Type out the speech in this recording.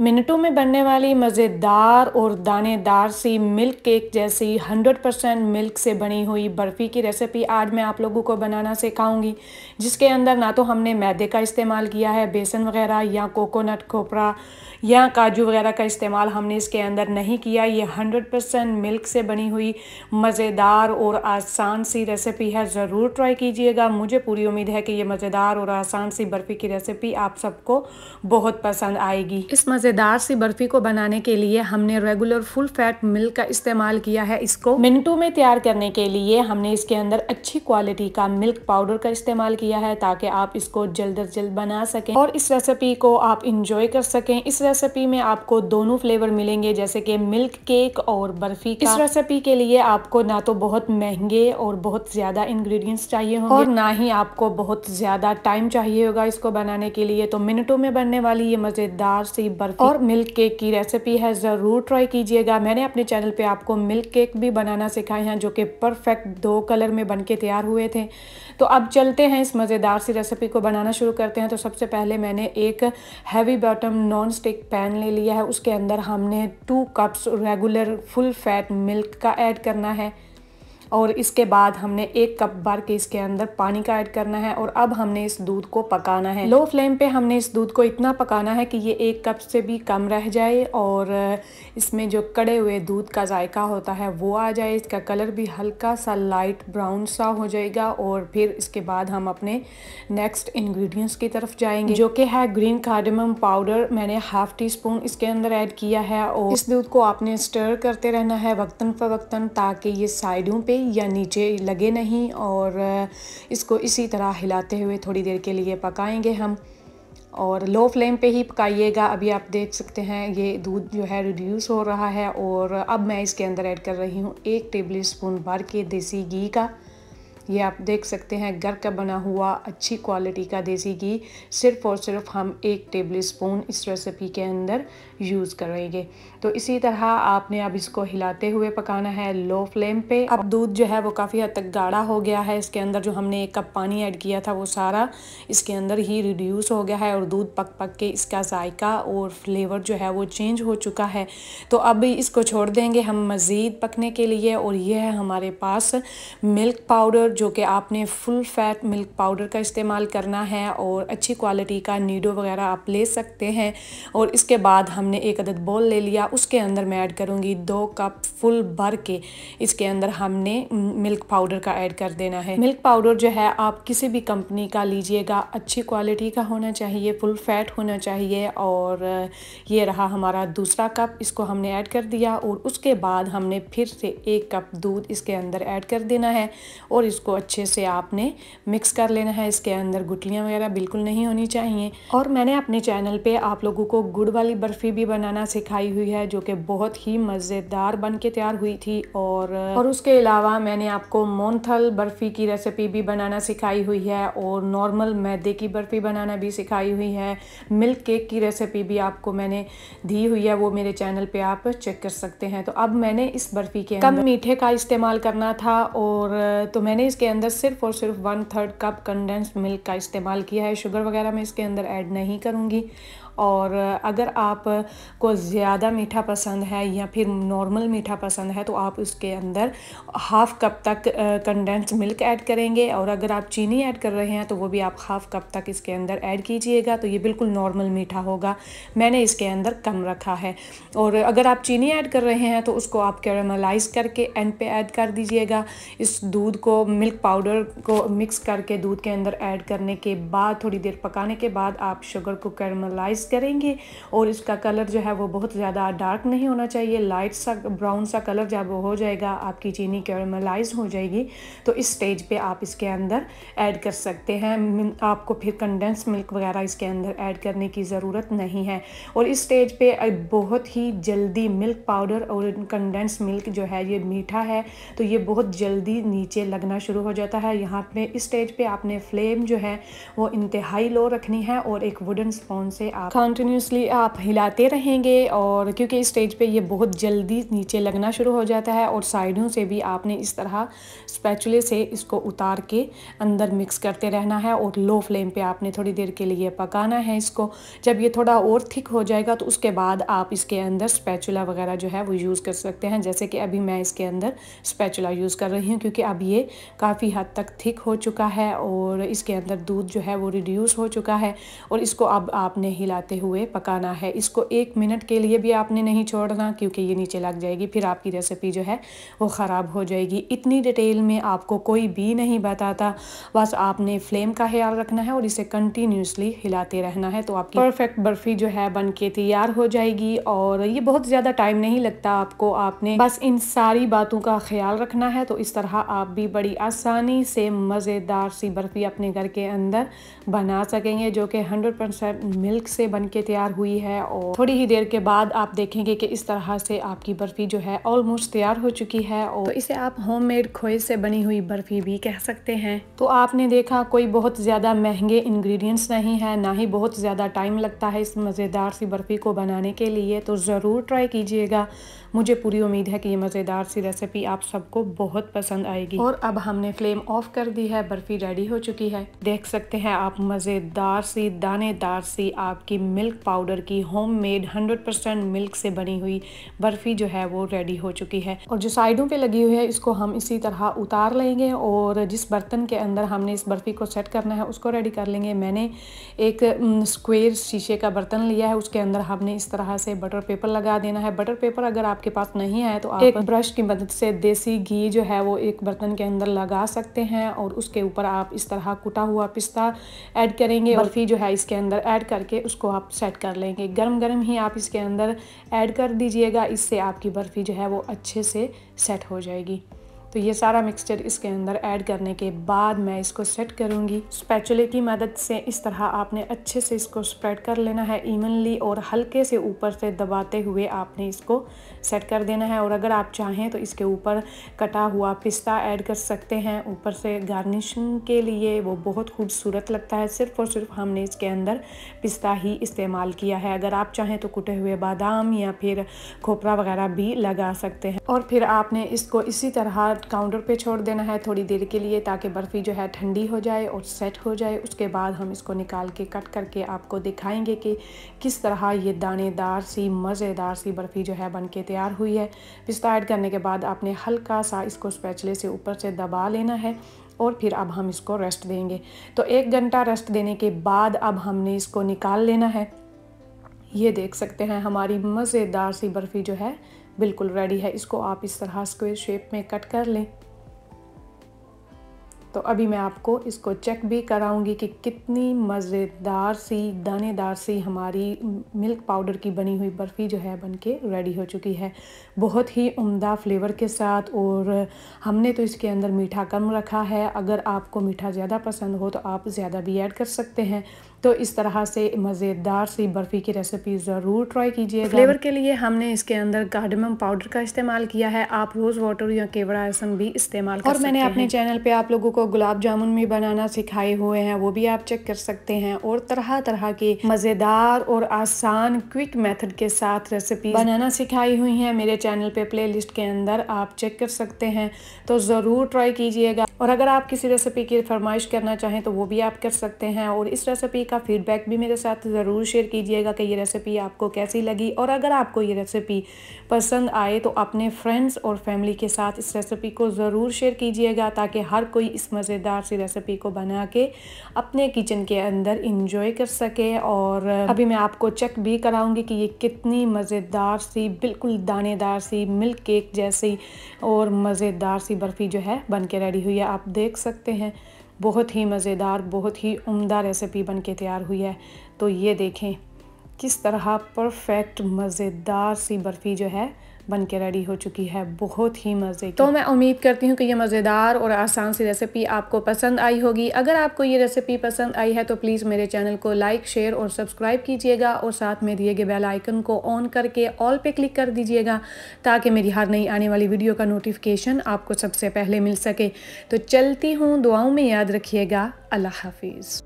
मिनटों में बनने वाली मज़ेदार और दानेदार सी मिल्क केक जैसी 100% परसेंट मिल्क से बनी हुई बर्फ़ी की रेसिपी आज मैं आप लोगों को बनाना सिखाऊंगी जिसके अंदर ना तो हमने मैदे का इस्तेमाल किया है बेसन वगैरह या कोकोनट खोपरा या काजू वगैरह का इस्तेमाल हमने इसके अंदर नहीं किया ये हंड्रेड परसेंट मिल्क से बनी हुई मज़ेदार और आसान सी रेसिपी है ज़रूर ट्राई कीजिएगा मुझे पूरी उम्मीद है कि ये मज़ेदार और आसान सी बर्फ़ी की रेसिपी आप सबको बहुत पसंद आएगी इस मज़ेदार सी बर्फ़ी को बनाने के लिए हमने रेगुलर फुल फैट मिल्क का इस्तेमाल किया है इसको मिनटों में तैयार करने के लिए हमने इसके अंदर अच्छी क्वालिटी का मिल्क पाउडर का इस्तेमाल किया है ताकि आप इसको जल्द अज जल्द बना सकें और इस रेसिपी को आप इंजॉय कर सकें इस रेसिपी में आपको दोनों फ्लेवर मिलेंगे जैसे कि मिल्क केक और बर्फी का। इस रेसिपी के लिए आपको ना तो बहुत महंगे और बहुत ज़्यादा इंग्रेडिएंट्स चाहिए होंगे और ना ही आपको बहुत ज़्यादा टाइम चाहिए होगा इसको बनाने के लिए तो मिनटों में बनने वाली ये मज़ेदार सी बर्फी और मिल्क केक की रेसिपी है ज़रूर ट्राई कीजिएगा मैंने अपने चैनल पे आपको मिल्क केक भी बनाना सिखाए हैं जो कि परफेक्ट दो कलर में बन के तैयार हुए थे तो अब चलते हैं इस मज़ेदार सी रेसिपी को बनाना शुरू करते हैं तो सबसे पहले मैंने एक heavy bottom non stick pan ले लिया है उसके अंदर हमने two cups regular full fat milk का ऐड करना है और इसके बाद हमने एक कप भर के इसके अंदर पानी का ऐड करना है और अब हमने इस दूध को पकाना है लो फ्लेम पे हमने इस दूध को इतना पकाना है कि ये एक कप से भी कम रह जाए और इसमें जो कड़े हुए दूध का जायका होता है वो आ जाए इसका कलर भी हल्का सा लाइट ब्राउन सा हो जाएगा और फिर इसके बाद हम अपने नेक्स्ट इन्ग्रीडियंट्स की तरफ जाएंगे जो कि है ग्रीन कार्डमम पाउडर मैंने हाफ टी स्पून इसके अंदर ऐड किया है और इस दूध को आपने स्टर करते रहना है वक्ता फवक्ता ताकि ये साइडों पे या नीचे लगे नहीं और इसको इसी तरह हिलाते हुए थोड़ी देर के लिए पकाएंगे हम और लो फ्लेम पे ही पकाइएगा अभी आप देख सकते हैं ये दूध जो है रिड्यूस हो रहा है और अब मैं इसके अंदर ऐड कर रही हूँ एक टेबल स्पून भर के देसी घी का ये आप देख सकते हैं घर का बना हुआ अच्छी क्वालिटी का देसी घी सिर्फ़ और सिर्फ हम एक टेबल स्पून इस रेसिपी के अंदर यूज़ करेंगे तो इसी तरह आपने अब इसको हिलाते हुए पकाना है लो फ्लेम पे अब दूध जो है वो काफ़ी हद तक गाढ़ा हो गया है इसके अंदर जो हमने एक कप पानी ऐड किया था वो सारा इसके अंदर ही रिड्यूस हो गया है और दूध पक पक के इसका जायका और फ्लेवर जो है वो चेंज हो चुका है तो अब इसको छोड़ देंगे हम मज़ीद पकने के लिए और यह है हमारे पास मिल्क पाउडर जो कि आपने फुल फैट मिल्क पाउडर का इस्तेमाल करना है और अच्छी क्वालिटी का नीडो वगैरह आप ले सकते हैं और इसके बाद हमने एक अदद बॉल ले लिया उसके अंदर मैं ऐड करूँगी दो कप फुल भर के इसके अंदर हमने मिल्क पाउडर का ऐड कर देना है मिल्क पाउडर जो है आप किसी भी कंपनी का लीजिएगा अच्छी क्वालिटी का होना चाहिए फुल फैट होना चाहिए और ये रहा हमारा दूसरा कप इसको हमने ऐड कर दिया और उसके बाद हमने फिर से एक कप दूध इसके अंदर ऐड कर देना है और इसको इसको अच्छे से आपने मिक्स कर लेना है इसके अंदर गुटलियाँ वगैरह बिल्कुल नहीं होनी चाहिए और मैंने अपने चैनल पे आप लोगों को गुड़ वाली बर्फ़ी भी बनाना सिखाई हुई है जो कि बहुत ही मज़ेदार बन के तैयार हुई थी और और उसके अलावा मैंने आपको मोनथल बर्फ़ी की रेसिपी भी बनाना सिखाई हुई है और नॉर्मल मैदे की बर्फ़ी बनाना भी सिखाई हुई है मिल्क केक की रेसिपी भी आपको मैंने दी हुई है वो मेरे चैनल पे आप चेक कर सकते हैं तो अब मैंने इस बर्फ़ी के कम मीठे का इस्तेमाल करना था और तो मैंने इसके अंदर सिर्फ और सिर्फ one third cup condensed milk का इस्तेमाल किया है शुगर वगैरह मैं इसके अंदर ऐड नहीं करूँगी और अगर आप को ज़्यादा मीठा पसंद है या फिर नॉर्मल मीठा पसंद है तो आप उसके अंदर हाफ़ कप तक कंडेंस मिल्क ऐड करेंगे और अगर आप चीनी ऐड कर रहे हैं तो वो भी आप हाफ़ कप तक इसके अंदर ऐड कीजिएगा तो ये बिल्कुल नॉर्मल मीठा होगा मैंने इसके अंदर कम रखा है और अगर आप चीनी ऐड कर रहे हैं तो उसको आप कैरामलाइज करके एंड पे ऐड कर दीजिएगा इस दूध को मिल्क पाउडर को मिक्स करके दूध के अंदर ऐड करने के बाद थोड़ी देर पकाने के बाद आप शुगर को कैरामलाइज मिक्स करेंगे और इसका कलर जो है वो बहुत ज़्यादा डार्क नहीं होना चाहिए लाइट सा ब्राउन सा कलर जब हो जाएगा आपकी चीनी कैरमलाइज हो जाएगी तो इस स्टेज पे आप इसके अंदर ऐड कर सकते हैं आपको फिर कंडेंस मिल्क वगैरह इसके अंदर ऐड करने की ज़रूरत नहीं है और इस स्टेज पर बहुत ही जल्दी मिल्क पाउडर और कंडेंस मिल्क जो है ये मीठा है तो ये बहुत जल्दी नीचे लगना शुरू हो जाता है यहाँ पे इस स्टेज पे आपने फ्लेम जो है वो इंतहाई लो रखनी है और एक वुडन स्पोन से आप कंटिन्यूसली आप हिलाते रहेंगे और क्योंकि स्टेज पे ये बहुत जल्दी नीचे लगना शुरू हो जाता है और साइडों से भी आपने इस तरह स्पैचुले से इसको उतार के अंदर मिक्स करते रहना है और लो फ्लेम पे आपने थोड़ी देर के लिए पकाना है इसको जब ये थोड़ा और थिक हो जाएगा तो उसके बाद आप इसके अंदर स्पैचुला वगैरह जो है वो यूज़ कर सकते हैं जैसे कि अभी मैं इसके अंदर स्पैचुला यूज़ कर रही हूँ क्योंकि अब ये काफ़ी हद तक थिक हो चुका है और इसके अंदर दूध जो है वो रिड्यूस हो चुका है और इसको अब आपने हिला मिलाते हुए पकाना है इसको एक मिनट के लिए भी आपने नहीं छोड़ना क्योंकि ये नीचे लग जाएगी फिर आपकी रेसिपी जो है वो ख़राब हो जाएगी इतनी डिटेल में आपको कोई भी नहीं बताता बस आपने फ्लेम का ख्याल रखना है और इसे कंटिन्यूसली हिलाते रहना है तो आपकी परफेक्ट बर्फ़ी जो है बन तैयार हो जाएगी और ये बहुत ज़्यादा टाइम नहीं लगता आपको आपने बस इन सारी बातों का ख्याल रखना है तो इस तरह आप भी बड़ी आसानी से मज़ेदार सी बर्फ़ी अपने घर के अंदर बना सकेंगे जो कि हंड्रेड मिल्क से बनके तैयार हुई है और थोड़ी ही देर के बाद आप देखेंगे कि इस तरह से आपकी बर्फ़ी जो है ऑलमोस्ट तैयार हो चुकी है और तो इसे आप होममेड खोए से बनी हुई बर्फ़ी भी कह सकते हैं तो आपने देखा कोई बहुत ज़्यादा महंगे इंग्रेडिएंट्स नहीं है ना ही बहुत ज़्यादा टाइम लगता है इस मज़ेदार सी बर्फ़ी को बनाने के लिए तो ज़रूर ट्राई कीजिएगा मुझे पूरी उम्मीद है कि ये मज़ेदार सी रेसिपी आप सबको बहुत पसंद आएगी और अब हमने फ्लेम ऑफ कर दी है बर्फ़ी रेडी हो चुकी है देख सकते हैं आप मज़ेदार सी दानेदार सी आपकी मिल्क पाउडर की होममेड 100% मिल्क से बनी हुई बर्फ़ी जो है वो रेडी हो चुकी है और जो साइडों पे लगी हुई है इसको हम इसी तरह उतार लेंगे और जिस बर्तन के अंदर हमने इस बर्फ़ी को सेट करना है उसको रेडी कर लेंगे मैंने एक स्क्वेयर शीशे का बर्तन लिया है उसके अंदर हमने इस तरह से बटर पेपर लगा देना है बटर पेपर अगर आपके पास नहीं आया तो आप एक ब्रश की मदद से देसी घी जो है वो एक बर्तन के अंदर लगा सकते हैं और उसके ऊपर आप इस तरह कुटा हुआ पिस्ता ऐड करेंगे बर्फ़ी जो है इसके अंदर ऐड करके उसको आप सेट कर लेंगे गर्म गर्म ही आप इसके अंदर ऐड कर दीजिएगा इससे आपकी बर्फ़ी जो है वो अच्छे से सेट हो जाएगी तो ये सारा मिक्सचर इसके अंदर ऐड करने के बाद मैं इसको सेट करूँगी स्पैचुले की मदद से इस तरह आपने अच्छे से इसको स्प्रेड कर लेना है इवनली और हल्के से ऊपर से दबाते हुए आपने इसको सेट कर देना है और अगर आप चाहें तो इसके ऊपर कटा हुआ पिस्ता ऐड कर सकते हैं ऊपर से गार्निशिंग के लिए वो बहुत खूबसूरत लगता है सिर्फ और सिर्फ हमने इसके अंदर पिस्ता ही इस्तेमाल किया है अगर आप चाहें तो कुटे हुए बादाम या फिर खोपरा वगैरह भी लगा सकते हैं और फिर आपने इसको इसी तरह काउंटर पे छोड़ देना है थोड़ी देर के लिए ताकि बर्फ़ी जो है ठंडी हो जाए और सेट हो जाए उसके बाद हम इसको निकाल के कट करके आपको दिखाएंगे कि किस तरह ये दानेदार सी मज़ेदार सी बर्फ़ी जो है बन के तैयार हुई है पिस्ता ऐड करने के बाद आपने हल्का सा इसको स्पैचले से ऊपर से दबा लेना है और फिर अब हम इसको रेस्ट देंगे तो एक घंटा रेस्ट देने के बाद अब हमने इसको निकाल लेना है ये देख सकते हैं हमारी मज़ेदार सी बर्फ़ी जो है बिल्कुल रेडी है इसको आप इस तरह स्क्वेयर शेप में कट कर लें तो अभी मैं आपको इसको चेक भी कराऊंगी कि कितनी मज़ेदार सी दानेदार सी हमारी मिल्क पाउडर की बनी हुई बर्फ़ी जो है बन के रेडी हो चुकी है बहुत ही उम्दा फ्लेवर के साथ और हमने तो इसके अंदर मीठा कम रखा है अगर आपको मीठा ज़्यादा पसंद हो तो आप ज़्यादा भी ऐड कर सकते हैं तो इस तरह से मज़ेदार सी बर्फ़ी की रेसिपी ज़रूर ट्राई कीजिए फ्लेवर के लिए हमने इसके अंदर कार्डमम पाउडर का इस्तेमाल किया है आप रोज़ वाटर या केवड़ा रसम भी इस्तेमाल कर और मैंने अपने चैनल पे आप लोगों को गुलाब जामुन भी बनाना सिखाए हुए हैं वो भी आप चेक कर सकते हैं और तरह तरह के मज़ेदार और आसान क्विक मेथड के साथ रेसिपी बनाना सिखाई हुई हैं मेरे चैनल पे लिस्ट के अंदर आप चेक कर सकते हैं तो ज़रूर ट्राई कीजिएगा और अगर आप किसी रेसिपी की फरमाइश करना चाहें तो वो भी आप कर सकते हैं और इस रेसिपी का का फीडबैक भी मेरे साथ ज़रूर शेयर कीजिएगा कि ये रेसिपी आपको कैसी लगी और अगर आपको ये रेसिपी पसंद आए तो अपने फ्रेंड्स और फैमिली के साथ इस रेसिपी को ज़रूर शेयर कीजिएगा ताकि हर कोई इस मज़ेदार सी रेसिपी को बना के अपने किचन के अंदर इंजॉय कर सके और अभी मैं आपको चेक भी कराऊँगी कि ये कितनी मज़ेदार सी बिल्कुल दानेदार सी मिल्क केक जैसी और मज़ेदार सी बर्फ़ी जो है बन के रेडी हुई है आप देख सकते हैं बहुत ही मज़ेदार बहुत ही उम्दा रेसिपी बन के तैयार हुई है तो ये देखें किस तरह परफेक्ट मज़ेदार सी बर्फ़ी जो है बन के रेडी हो चुकी है बहुत ही मज़े तो मैं उम्मीद करती हूँ कि ये मज़ेदार और आसान सी रेसिपी आपको पसंद आई होगी अगर आपको ये रेसिपी पसंद आई है तो प्लीज़ मेरे चैनल को लाइक शेयर और सब्सक्राइब कीजिएगा और साथ में दिए गए बेल आइकन को ऑन करके ऑल पे क्लिक कर दीजिएगा ताकि मेरी हर नई आने वाली वीडियो का नोटिफिकेशन आपको सबसे पहले मिल सके तो चलती हूँ दुआओं में याद रखिएगा अल्लाह हाफिज़